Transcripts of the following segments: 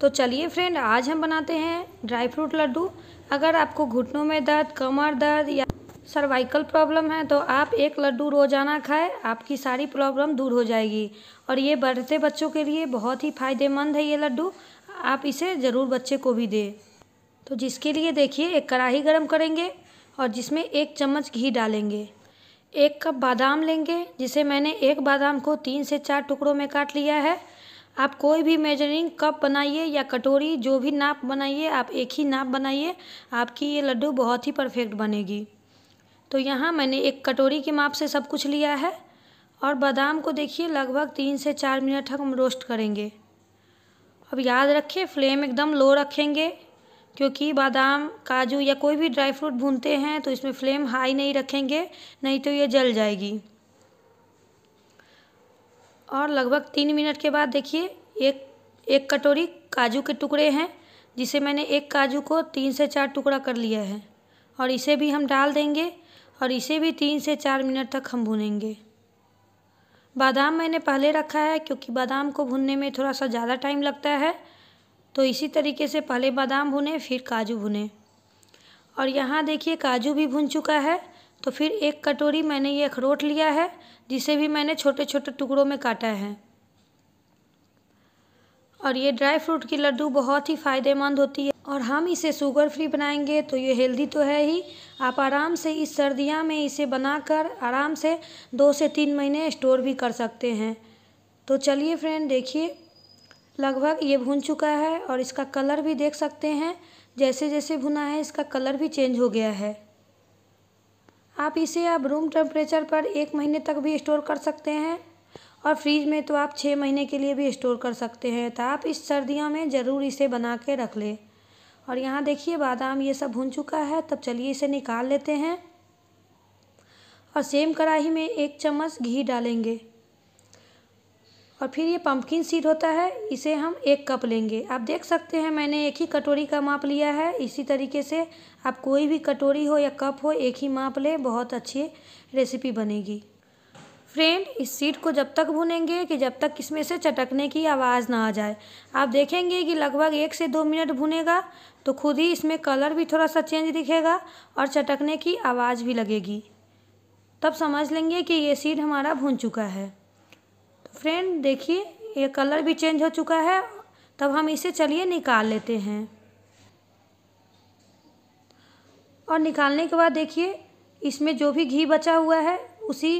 तो चलिए फ्रेंड आज हम बनाते हैं ड्राई फ्रूट लड्डू अगर आपको घुटनों में दर्द कमर दर्द या सर्वाइकल प्रॉब्लम है तो आप एक लड्डू रोज़ाना खाएं आपकी सारी प्रॉब्लम दूर हो जाएगी और ये बढ़ते बच्चों के लिए बहुत ही फ़ायदेमंद है ये लड्डू आप इसे ज़रूर बच्चे को भी दें तो जिसके लिए देखिए एक कढ़ाही गर्म करेंगे और जिसमें एक चम्मच घी डालेंगे एक कप बादाम लेंगे जिसे मैंने एक बादाम को तीन से चार टुकड़ों में काट लिया है आप कोई भी मेजरिंग कप बनाइए या कटोरी जो भी नाप बनाइए आप एक ही नाप बनाइए आपकी ये लड्डू बहुत ही परफेक्ट बनेगी तो यहाँ मैंने एक कटोरी के माप से सब कुछ लिया है और बादाम को देखिए लगभग तीन से चार मिनट तक हम रोस्ट करेंगे अब याद रखें फ्लेम एकदम लो रखेंगे क्योंकि बादाम काजू या कोई भी ड्राई फ्रूट भूनते हैं तो इसमें फ्लेम हाई नहीं रखेंगे नहीं तो ये जल जाएगी और लगभग तीन मिनट के बाद देखिए एक एक कटोरी काजू के टुकड़े हैं जिसे मैंने एक काजू को तीन से चार टुकड़ा कर लिया है और इसे भी हम डाल देंगे और इसे भी तीन से चार मिनट तक हम भूनेंगे बादाम मैंने पहले रखा है क्योंकि बादाम को भूनने में थोड़ा सा ज़्यादा टाइम लगता है तो इसी तरीके से पहले बादाम भुने फिर काजू भुने और यहाँ देखिए काजू भी भुन चुका है तो फिर एक कटोरी मैंने ये अखरोट लिया है जिसे भी मैंने छोटे छोटे टुकड़ों में काटा है और ये ड्राई फ्रूट की लड्डू बहुत ही फ़ायदेमंद होती है और हम इसे शुगर फ्री बनाएंगे तो ये हेल्दी तो है ही आप आराम से इस सर्दियाँ में इसे बनाकर आराम से दो से तीन महीने स्टोर भी कर सकते हैं तो चलिए फ्रेंड देखिए लगभग ये भुन चुका है और इसका कलर भी देख सकते हैं जैसे जैसे भुना है इसका कलर भी चेंज हो गया है आप इसे आप रूम टेम्परेचर पर एक महीने तक भी स्टोर कर सकते हैं और फ्रीज में तो आप छः महीने के लिए भी स्टोर कर सकते हैं तो आप इस सर्दियों में ज़रूर इसे बना के रख लें और यहाँ देखिए बादाम ये सब भुन चुका है तब चलिए इसे निकाल लेते हैं और सेम कढ़ाई में एक चम्मच घी डालेंगे और फिर ये पम्पकिन सीड होता है इसे हम एक कप लेंगे आप देख सकते हैं मैंने एक ही कटोरी का माप लिया है इसी तरीके से आप कोई भी कटोरी हो या कप हो एक ही माप लें बहुत अच्छी रेसिपी बनेगी फ्रेंड इस सीड को जब तक भुनेंगे कि जब तक इसमें से चटकने की आवाज़ ना आ जाए आप देखेंगे कि लगभग एक से दो मिनट भुनेगा तो खुद ही इसमें कलर भी थोड़ा सा चेंज दिखेगा और चटकने की आवाज़ भी लगेगी तब समझ लेंगे कि ये सीड हमारा भुन चुका है फ्रेंड देखिए ये कलर भी चेंज हो चुका है तब हम इसे चलिए निकाल लेते हैं और निकालने के बाद देखिए इसमें जो भी घी बचा हुआ है उसी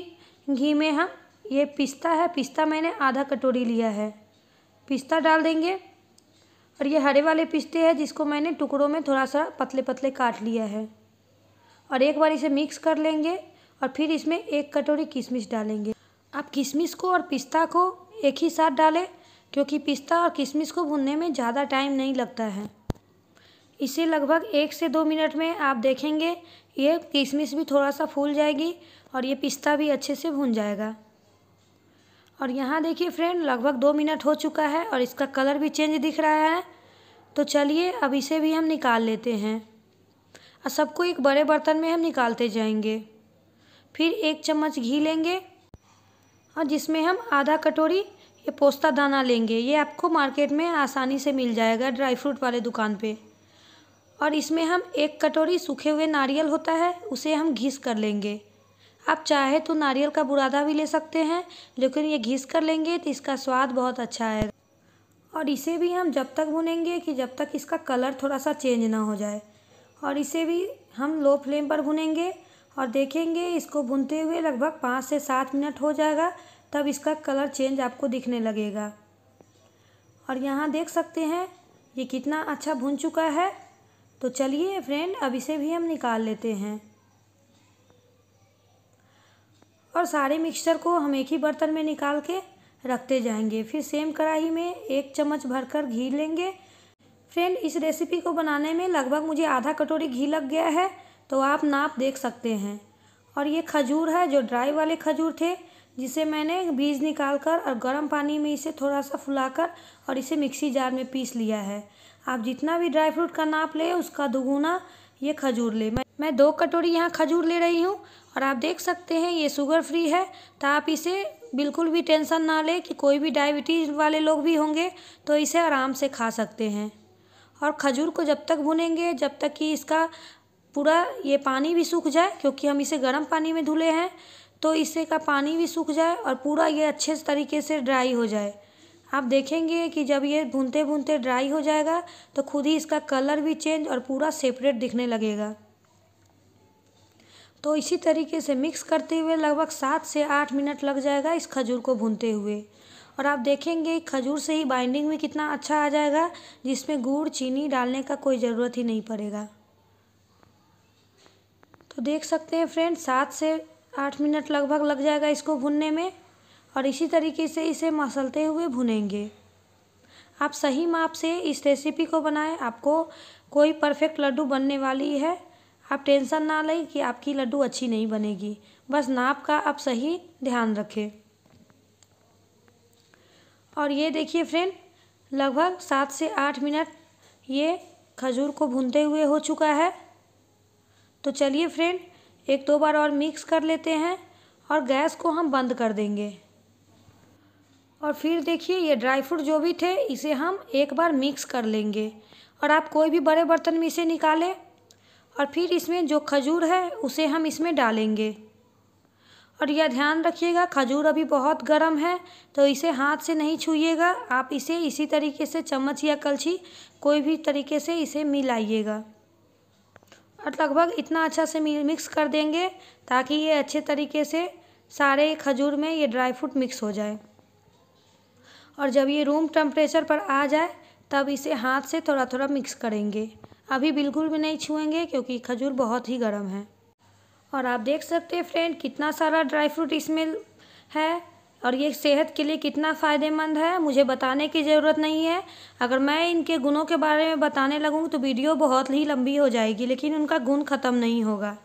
घी में हम ये पिस्ता है पिस्ता मैंने आधा कटोरी लिया है पिस्ता डाल देंगे और ये हरे वाले पिस्ते हैं जिसको मैंने टुकड़ों में थोड़ा सा पतले पतले काट लिया है और एक बार इसे मिक्स कर लेंगे और फिर इसमें एक कटोरी किशमिश डालेंगे आप किशमिश को और पिस्ता को एक ही साथ डालें क्योंकि पिस्ता और किशमिश को भूनने में ज़्यादा टाइम नहीं लगता है इसे लगभग एक से दो मिनट में आप देखेंगे ये किशमिश भी थोड़ा सा फूल जाएगी और ये पिस्ता भी अच्छे से भून जाएगा और यहाँ देखिए फ्रेंड लगभग दो मिनट हो चुका है और इसका कलर भी चेंज दिख रहा है तो चलिए अब इसे भी हम निकाल लेते हैं और सबको एक बड़े बर्तन में हम निकालते जाएंगे फिर एक चम्मच घी लेंगे और जिसमें हम आधा कटोरी ये पोस्ता दाना लेंगे ये आपको मार्केट में आसानी से मिल जाएगा ड्राई फ्रूट वाले दुकान पे और इसमें हम एक कटोरी सूखे हुए नारियल होता है उसे हम घिस कर लेंगे आप चाहे तो नारियल का बुरादा भी ले सकते हैं लेकिन ये घिस कर लेंगे तो इसका स्वाद बहुत अच्छा आएगा और इसे भी हम जब तक भुनेंगे कि जब तक इसका कलर थोड़ा सा चेंज ना हो जाए और इसे भी हम लो फ्लेम पर भुनेंगे और देखेंगे इसको भुनते हुए लगभग पाँच से सात मिनट हो जाएगा तब इसका कलर चेंज आपको दिखने लगेगा और यहाँ देख सकते हैं ये कितना अच्छा भुन चुका है तो चलिए फ्रेंड अब इसे भी हम निकाल लेते हैं और सारे मिक्सचर को हम एक ही बर्तन में निकाल के रखते जाएंगे फिर सेम कढ़ाई में एक चम्मच भरकर घी लेंगे फ्रेंड इस रेसिपी को बनाने में लगभग मुझे आधा कटोरी घी लग गया है तो आप नाप देख सकते हैं और ये खजूर है जो ड्राई वाले खजूर थे जिसे मैंने बीज निकाल कर और गर्म पानी में इसे थोड़ा सा फुलाकर और इसे मिक्सी जार में पीस लिया है आप जितना भी ड्राई फ्रूट का नाप ले उसका दुगुना ये खजूर ले मैं मैं दो कटोरी यहाँ खजूर ले रही हूँ और आप देख सकते हैं ये शुगर फ्री है तो आप इसे बिल्कुल भी टेंशन ना लें कि कोई भी डायबिटीज़ वाले लोग भी होंगे तो इसे आराम से खा सकते हैं और खजूर को जब तक भुनेंगे जब तक कि इसका पूरा ये पानी भी सूख जाए क्योंकि हम इसे गर्म पानी में धुले हैं तो इसे का पानी भी सूख जाए और पूरा ये अच्छे तरीके से ड्राई हो जाए आप देखेंगे कि जब ये भूनते भूनते ड्राई हो जाएगा तो खुद ही इसका कलर भी चेंज और पूरा सेपरेट दिखने लगेगा तो इसी तरीके से मिक्स करते हुए लगभग सात से आठ मिनट लग जाएगा इस खजूर को भूनते हुए और आप देखेंगे खजूर से ही बाइंडिंग में कितना अच्छा आ जाएगा जिसमें गुड़ चीनी डालने का कोई ज़रूरत ही नहीं पड़ेगा तो देख सकते हैं फ्रेंड सात से आठ मिनट लगभग लग जाएगा इसको भुनने में और इसी तरीके से इसे मसलते हुए भुनेंगे आप सही माप से इस रेसिपी को बनाएं आपको कोई परफेक्ट लड्डू बनने वाली है आप टेंशन ना लें कि आपकी लड्डू अच्छी नहीं बनेगी बस नाप का आप सही ध्यान रखें और ये देखिए फ्रेंड लगभग सात से आठ मिनट ये खजूर को भूनते हुए हो चुका है तो चलिए फ्रेंड एक दो बार और मिक्स कर लेते हैं और गैस को हम बंद कर देंगे और फिर देखिए ये ड्राई फ्रूट जो भी थे इसे हम एक बार मिक्स कर लेंगे और आप कोई भी बड़े बर्तन में इसे निकालें और फिर इसमें जो खजूर है उसे हम इसमें डालेंगे और यह ध्यान रखिएगा खजूर अभी बहुत गर्म है तो इसे हाथ से नहीं छूइएगा आप इसे इसी तरीके से चम्मच या कलछी कोई भी तरीके से इसे मिलाइएगा और लगभग इतना अच्छा से मिक्स कर देंगे ताकि ये अच्छे तरीके से सारे खजूर में ये ड्राई फ्रूट मिक्स हो जाए और जब ये रूम टेम्परेचर पर आ जाए तब इसे हाथ से थोड़ा थोड़ा मिक्स करेंगे अभी बिल्कुल भी नहीं छुएंगे क्योंकि खजूर बहुत ही गर्म है और आप देख सकते हैं फ्रेंड कितना सारा ड्राई फ्रूट इसमें है और ये सेहत के लिए कितना फ़ायदेमंद है मुझे बताने की ज़रूरत नहीं है अगर मैं इनके गुणों के बारे में बताने लगूँ तो वीडियो बहुत ही लंबी हो जाएगी लेकिन उनका गुण ख़त्म नहीं होगा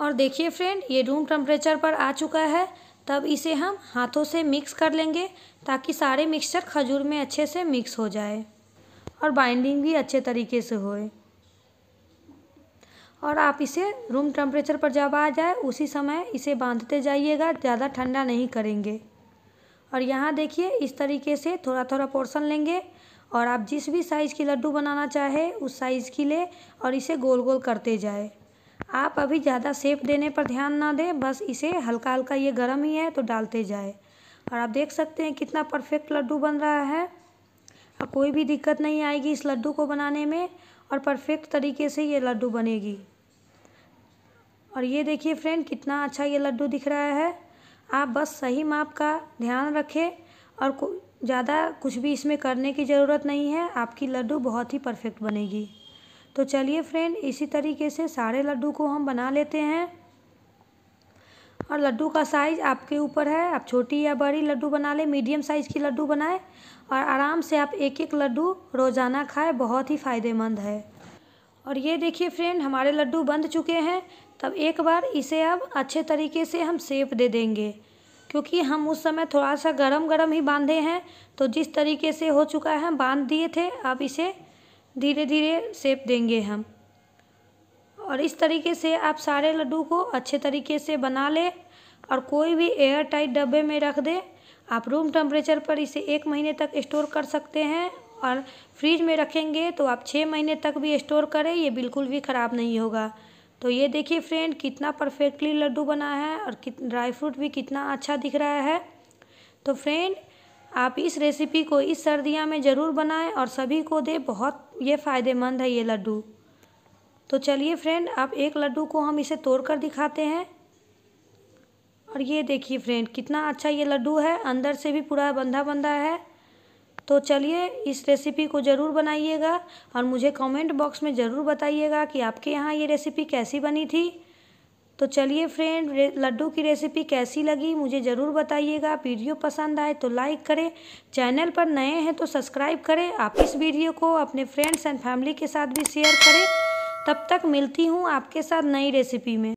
और देखिए फ्रेंड ये रूम टेम्परेचर पर आ चुका है तब इसे हम हाथों से मिक्स कर लेंगे ताकि सारे मिक्सचर खजूर में अच्छे से मिक्स हो जाए और बाइंडिंग भी अच्छे तरीके से होए और आप इसे रूम टेम्परेचर पर जब आ जाए उसी समय इसे बांधते जाइएगा ज़्यादा ठंडा नहीं करेंगे और यहाँ देखिए इस तरीके से थोड़ा थोड़ा पोर्शन लेंगे और आप जिस भी साइज़ की लड्डू बनाना चाहे उस साइज़ की ले और इसे गोल गोल करते जाए आप अभी ज़्यादा सेप देने पर ध्यान ना दें बस इसे हल्का हल्का ये गर्म ही है तो डालते जाए और आप देख सकते हैं कितना परफेक्ट लड्डू बन रहा है और कोई भी दिक्कत नहीं आएगी इस लड्डू को बनाने में और परफेक्ट तरीके से ये लड्डू बनेगी और ये देखिए फ्रेंड कितना अच्छा ये लड्डू दिख रहा है आप बस सही माप का ध्यान रखें और ज़्यादा कुछ भी इसमें करने की ज़रूरत नहीं है आपकी लड्डू बहुत ही परफेक्ट बनेगी तो चलिए फ्रेंड इसी तरीके से सारे लड्डू को हम बना लेते हैं और लड्डू का साइज़ आपके ऊपर है आप छोटी या बड़ी लड्डू बना लें मीडियम साइज़ की लड्डू बनाएं और आराम से आप एक एक लड्डू रोज़ाना खाएं बहुत ही फ़ायदेमंद है और ये देखिए फ्रेंड हमारे लड्डू बन चुके हैं तब एक बार इसे अब अच्छे तरीके से हम सेप दे देंगे क्योंकि हम उस समय थोड़ा सा गरम गरम ही बांधे हैं तो जिस तरीके से हो चुका है बांध दिए थे अब इसे धीरे धीरे सेप देंगे हम और इस तरीके से आप सारे लड्डू को अच्छे तरीके से बना ले और कोई भी एयर टाइट डब्बे में रख दे आप रूम टेम्परेचर पर इसे एक महीने तक स्टोर कर सकते हैं और फ्रिज में रखेंगे तो आप छः महीने तक भी स्टोर करें ये बिल्कुल भी ख़राब नहीं होगा तो ये देखिए फ्रेंड कितना परफेक्टली लड्डू बना है और कित ड्राई फ्रूट भी कितना अच्छा दिख रहा है तो फ्रेंड आप इस रेसिपी को इस सर्दियाँ में ज़रूर बनाएं और सभी को दे बहुत ये फ़ायदेमंद है ये लड्डू तो चलिए फ्रेंड आप एक लड्डू को हम इसे तोड़ कर दिखाते हैं और ये देखिए फ्रेंड कितना अच्छा ये लड्डू है अंदर से भी पूरा बंधा बंधा है तो चलिए इस रेसिपी को ज़रूर बनाइएगा और मुझे कमेंट बॉक्स में ज़रूर बताइएगा कि आपके यहाँ ये रेसिपी कैसी बनी थी तो चलिए फ्रेंड लड्डू की रेसिपी कैसी लगी मुझे ज़रूर बताइएगा वीडियो पसंद आए तो लाइक करें चैनल पर नए हैं तो सब्सक्राइब करें आप इस वीडियो को अपने फ्रेंड्स एंड फैमिली के साथ भी शेयर करें तब तक मिलती हूँ आपके साथ नई रेसिपी में